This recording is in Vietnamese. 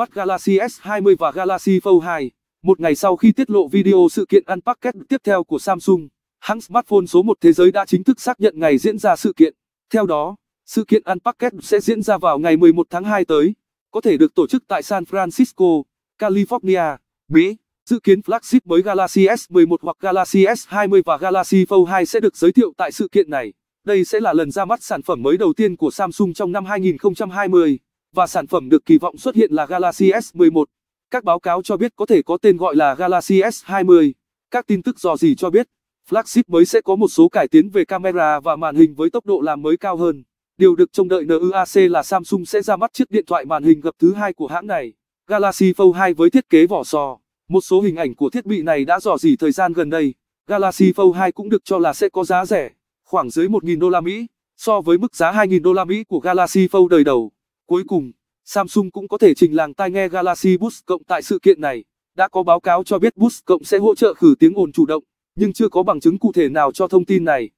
mắt Galaxy S20 và Galaxy Fold 2. Một ngày sau khi tiết lộ video sự kiện Unpacked tiếp theo của Samsung, hãng smartphone số 1 thế giới đã chính thức xác nhận ngày diễn ra sự kiện. Theo đó, sự kiện Unpacked sẽ diễn ra vào ngày 11 tháng 2 tới, có thể được tổ chức tại San Francisco, California, Mỹ. Dự kiến flagship mới Galaxy S11 hoặc Galaxy S20 và Galaxy Fold 2 sẽ được giới thiệu tại sự kiện này. Đây sẽ là lần ra mắt sản phẩm mới đầu tiên của Samsung trong năm 2020 và sản phẩm được kỳ vọng xuất hiện là Galaxy S11. Các báo cáo cho biết có thể có tên gọi là Galaxy S20. Các tin tức dò dỉ cho biết, flagship mới sẽ có một số cải tiến về camera và màn hình với tốc độ làm mới cao hơn. Điều được trông đợi NUAC là Samsung sẽ ra mắt chiếc điện thoại màn hình gập thứ hai của hãng này, Galaxy Fold 2 với thiết kế vỏ sò. Một số hình ảnh của thiết bị này đã dò dỉ thời gian gần đây. Galaxy Fold 2 cũng được cho là sẽ có giá rẻ, khoảng dưới 1.000 đô la Mỹ, so với mức giá 2.000 đô la Mỹ của Galaxy Fold đời đầu. Cuối cùng, Samsung cũng có thể trình làng tai nghe Galaxy Buds cộng tại sự kiện này. Đã có báo cáo cho biết Buds cộng sẽ hỗ trợ khử tiếng ồn chủ động, nhưng chưa có bằng chứng cụ thể nào cho thông tin này.